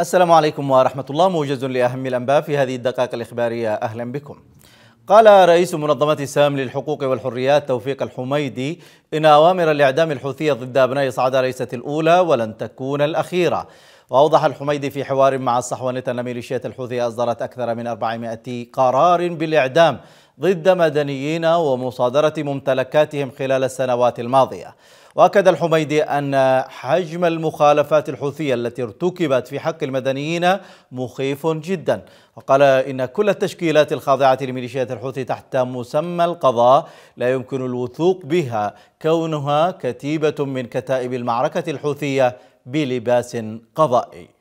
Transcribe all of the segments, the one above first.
السلام عليكم ورحمة الله موجز لأهم الأنباء في هذه الدقائق الإخبارية أهلا بكم قال رئيس منظمة سام للحقوق والحريات توفيق الحميدي إن أوامر الإعدام الحوثية ضد أبناء صعدة ليست الأولى ولن تكون الأخيرة وأوضح الحميدي في حوار مع الصحوانة أن ميليشيات الحوثي أصدرت أكثر من 400 قرار بالإعدام ضد مدنيين ومصادرة ممتلكاتهم خلال السنوات الماضية وأكد الحميدي أن حجم المخالفات الحوثية التي ارتكبت في حق المدنيين مخيف جدا وقال إن كل التشكيلات الخاضعة لميليشيات الحوثي تحت مسمى القضاء لا يمكن الوثوق بها كونها كتيبة من كتائب المعركة الحوثية بلباس قضائي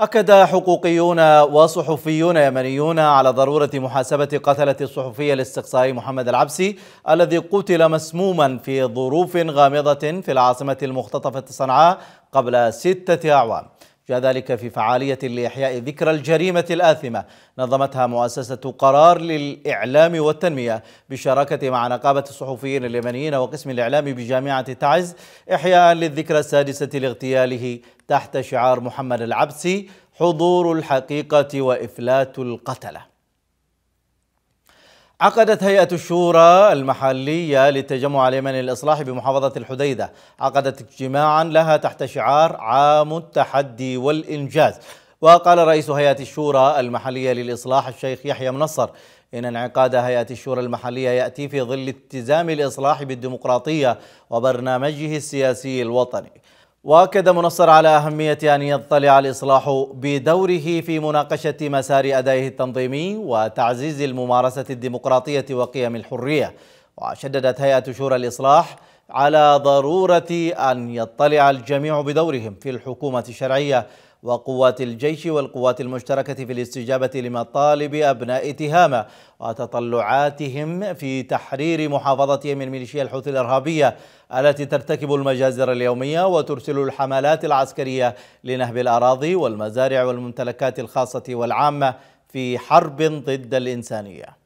أكد حقوقيون وصحفيون يمنيون على ضرورة محاسبة قتلة الصحفي الاستقصائي محمد العبسي الذي قتل مسموما في ظروف غامضة في العاصمة المختطفة صنعاء قبل ستة أعوام جاء ذلك في فعالية لإحياء ذكرى الجريمة الآثمة نظمتها مؤسسة قرار للإعلام والتنمية بالشراكة مع نقابة الصحفيين اليمنيين وقسم الإعلام بجامعة تعز إحياء للذكرى السادسة لاغتياله تحت شعار محمد العبسي حضور الحقيقة وإفلات القتله عقدت هيئة الشورى المحلية للتجمع اليمني الإصلاحي بمحافظة الحديدة عقدت اجتماعا لها تحت شعار عام التحدي والإنجاز وقال رئيس هيئة الشورى المحلية للإصلاح الشيخ يحيى منصر إن انعقاد هيئة الشورى المحلية يأتي في ظل التزام الإصلاح بالديمقراطية وبرنامجه السياسي الوطني واكد منصر على اهميه ان يطلع الاصلاح بدوره في مناقشه مسار ادائه التنظيمي وتعزيز الممارسه الديمقراطيه وقيم الحريه وشددت هيئه شورى الاصلاح على ضرورة أن يطلع الجميع بدورهم في الحكومة الشرعية وقوات الجيش والقوات المشتركة في الاستجابة لمطالب أبناء تهامة وتطلعاتهم في تحرير محافظتهم من ميليشيا الحوثي الإرهابية التي ترتكب المجازر اليومية وترسل الحملات العسكرية لنهب الأراضي والمزارع والممتلكات الخاصة والعامة في حرب ضد الإنسانية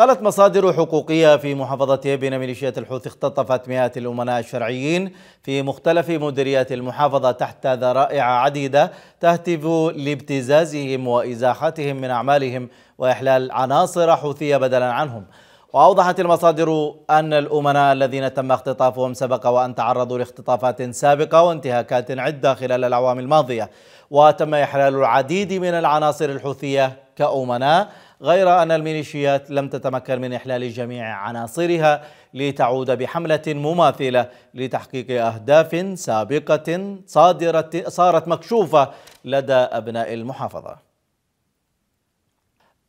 قالت مصادر حقوقية في محافظة يبن ميليشيات الحوثي اختطفت مئات الأمناء الشرعيين في مختلف مديريات المحافظة تحت ذرائع عديدة تهتف لابتزازهم وإزاحتهم من أعمالهم وإحلال عناصر حوثية بدلا عنهم وأوضحت المصادر أن الأمناء الذين تم اختطافهم سبق وأن تعرضوا لاختطافات سابقة وانتهاكات عدة خلال الأعوام الماضية وتم إحلال العديد من العناصر الحوثية كأمناء غير أن الميليشيات لم تتمكن من إحلال جميع عناصرها لتعود بحملة مماثلة لتحقيق أهداف سابقة صادرة صارت مكشوفة لدى أبناء المحافظة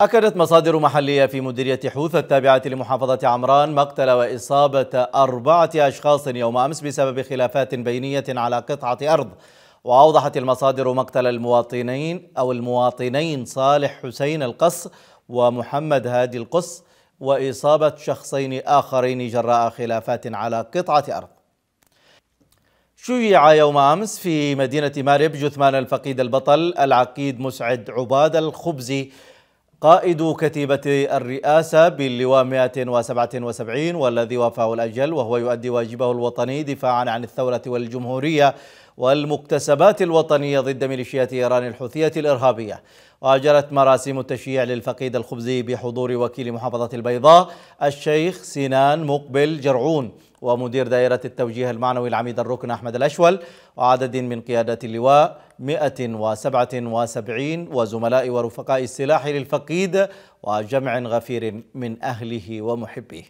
أكدت مصادر محلية في مديرية حوث التابعة لمحافظة عمران مقتل وإصابة أربعة أشخاص يوم أمس بسبب خلافات بينية على قطعة أرض وأوضحت المصادر مقتل المواطنين أو المواطنين صالح حسين القص ومحمد هادي القص وإصابة شخصين آخرين جراء خلافات على قطعة أرض شيع يوم أمس في مدينة مارب جثمان الفقيد البطل العقيد مسعد عباد الخبزي قائد كتيبة الرئاسة باللواء 177 والذي وافاه الأجل وهو يؤدي واجبه الوطني دفاعا عن الثورة والجمهورية والمكتسبات الوطنية ضد ميليشيات إيران الحوثية الإرهابية وأجرت مراسم التشييع للفقيد الخبزي بحضور وكيل محافظة البيضاء الشيخ سنان مقبل جرعون ومدير دائرة التوجيه المعنوي العميد الركن أحمد الأشول وعدد من قيادة اللواء 177 وزملاء ورفقاء السلاح للفقيد وجمع غفير من أهله ومحبيه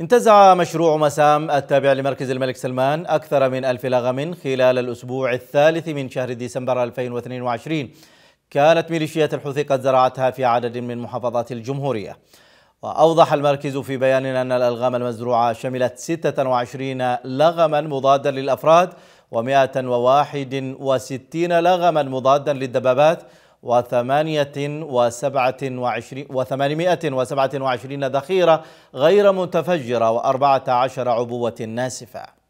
انتزع مشروع مسام التابع لمركز الملك سلمان أكثر من ألف لغم خلال الأسبوع الثالث من شهر ديسمبر 2022 كانت ميليشيات الحوثي قد زرعتها في عدد من محافظات الجمهورية وأوضح المركز في بيان أن الألغام المزروعة شملت 26 لغما مضادا للأفراد و161 لغما مضادا للدبابات و827 ذخيرة غير متفجرة و14 عبوة ناسفة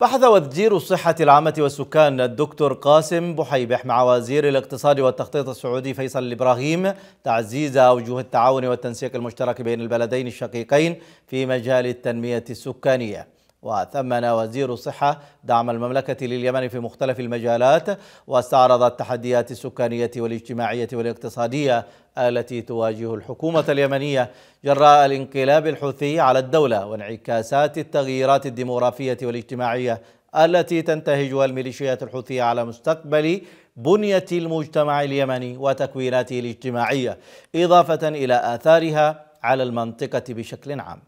بحث وزير الصحة العامة والسكان الدكتور قاسم بحيبح مع وزير الاقتصاد والتخطيط السعودي فيصل الإبراهيم تعزيز أوجه التعاون والتنسيق المشترك بين البلدين الشقيقين في مجال التنمية السكانية وثمن وزير الصحة دعم المملكة لليمن في مختلف المجالات واستعرض التحديات السكانية والاجتماعية والاقتصادية التي تواجه الحكومة اليمنية جراء الانقلاب الحوثي على الدولة وانعكاسات التغييرات الديموغرافية والاجتماعية التي تنتهجها الميليشيات الحوثية على مستقبل بنية المجتمع اليمني وتكويناته الاجتماعية إضافة إلى آثارها على المنطقة بشكل عام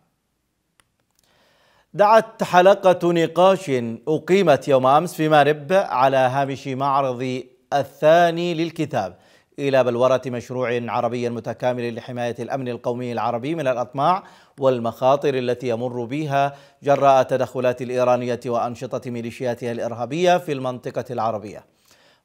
دعت حلقة نقاش أقيمت يوم أمس في مارب على هامش معرض الثاني للكتاب إلى بلورة مشروع عربي متكامل لحماية الأمن القومي العربي من الأطماع والمخاطر التي يمر بها جراء تدخلات الإيرانية وأنشطة ميليشياتها الإرهابية في المنطقة العربية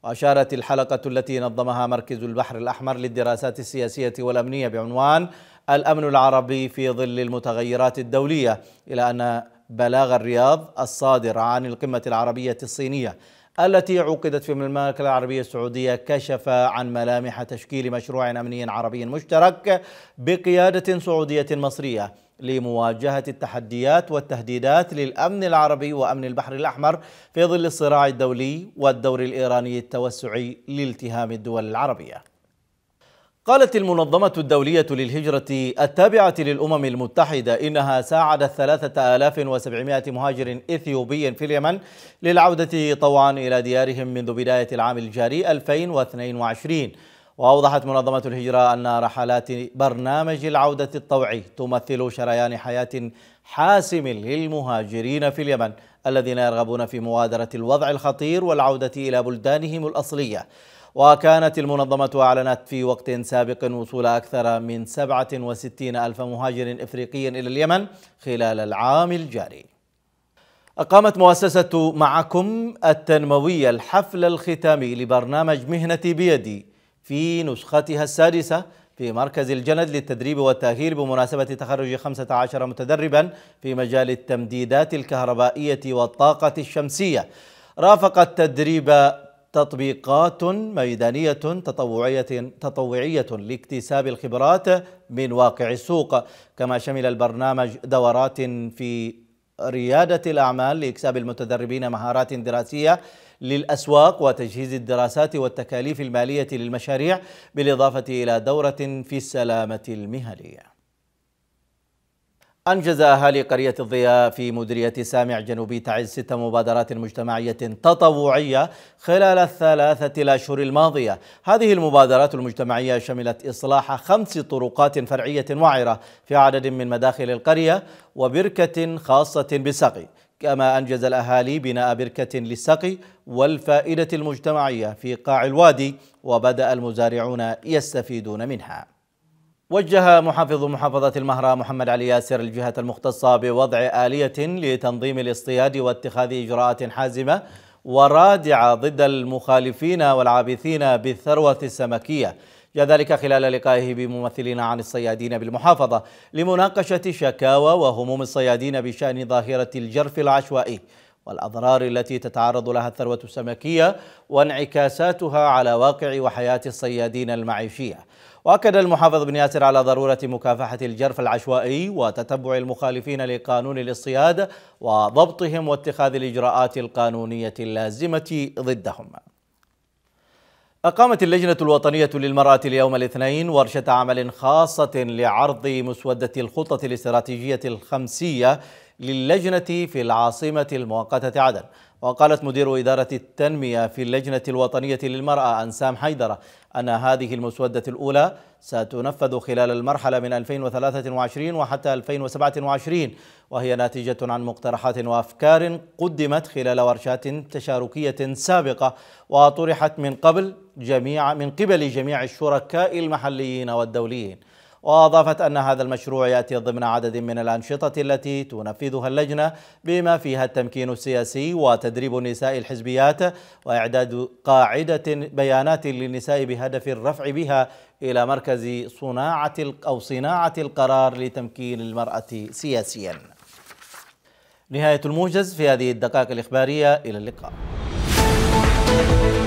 وأشارت الحلقة التي نظمها مركز البحر الأحمر للدراسات السياسية والأمنية بعنوان الأمن العربي في ظل المتغيرات الدولية إلى أن بلاغ الرياض الصادر عن القمة العربية الصينية التي عقدت في المملكة العربية السعودية كشف عن ملامح تشكيل مشروع أمني عربي مشترك بقيادة سعودية مصرية لمواجهة التحديات والتهديدات للأمن العربي وأمن البحر الأحمر في ظل الصراع الدولي والدور الإيراني التوسعي لالتهام الدول العربية قالت المنظمة الدولية للهجرة التابعة للأمم المتحدة إنها ساعدت 3700 مهاجر إثيوبي في اليمن للعودة طوعا إلى ديارهم منذ بداية العام الجاري 2022 وأوضحت منظمة الهجرة أن رحلات برنامج العودة الطوعي تمثل شريان حياة حاسم للمهاجرين في اليمن الذين يرغبون في مغادرة الوضع الخطير والعودة إلى بلدانهم الأصلية وكانت المنظمة أعلنت في وقت سابق وصول أكثر من 67 ألف مهاجر إفريقي إلى اليمن خلال العام الجاري أقامت مؤسسة معكم التنموية الحفل الختامي لبرنامج مهنتي بيدي في نسختها السادسة في مركز الجند للتدريب والتأهيل بمناسبة تخرج 15 متدربا في مجال التمديدات الكهربائية والطاقة الشمسية رافق التدريب تطبيقات ميدانية تطوعية تطوعية لاكتساب الخبرات من واقع السوق، كما شمل البرنامج دورات في ريادة الأعمال لإكساب المتدربين مهارات دراسية للأسواق وتجهيز الدراسات والتكاليف المالية للمشاريع بالإضافة إلى دورة في السلامة المهنية أنجز أهالي قرية الضياء في مديرية سامع جنوبي تعز ست مبادرات مجتمعية تطوعية خلال الثلاثة الأشهر الماضية هذه المبادرات المجتمعية شملت إصلاح خمس طرقات فرعية وعرة في عدد من مداخل القرية وبركة خاصة بالسقي كما أنجز الأهالي بناء بركة للسقي والفائدة المجتمعية في قاع الوادي وبدأ المزارعون يستفيدون منها وجه محافظ محافظة المهرة محمد علي ياسر الجهة المختصة بوضع آلية لتنظيم الاصطياد واتخاذ إجراءات حازمة ورادعة ضد المخالفين والعابثين بالثروة السمكية جاء ذلك خلال لقائه بممثلين عن الصيادين بالمحافظة لمناقشة شكاوى وهموم الصيادين بشأن ظاهرة الجرف العشوائي والأضرار التي تتعرض لها الثروة السمكية وانعكاساتها على واقع وحياة الصيادين المعيشية وأكد المحافظ بن ياسر على ضرورة مكافحة الجرف العشوائي وتتبع المخالفين لقانون الاصطياد وضبطهم واتخاذ الإجراءات القانونية اللازمة ضدهم أقامت اللجنة الوطنية للمرأة اليوم الاثنين ورشة عمل خاصة لعرض مسودة الخطة الاستراتيجية الخمسية للجنة في العاصمة المؤقتة عدن وقالت مدير إدارة التنمية في اللجنة الوطنية للمرأة أنسام حيدرة أن هذه المسودة الأولى ستنفذ خلال المرحلة من 2023 وحتى 2027 وهي ناتجة عن مقترحات وأفكار قدمت خلال ورشات تشاركية سابقة وطرحت من قبل جميع من قبل جميع الشركاء المحليين والدوليين وأضافت أن هذا المشروع يأتي ضمن عدد من الأنشطة التي تنفذها اللجنة بما فيها التمكين السياسي وتدريب نساء الحزبيات وإعداد قاعدة بيانات للنساء بهدف الرفع بها إلى مركز صناعة أو صناعة القرار لتمكين المرأة سياسيا نهاية الموجز في هذه الدقائق الإخبارية إلى اللقاء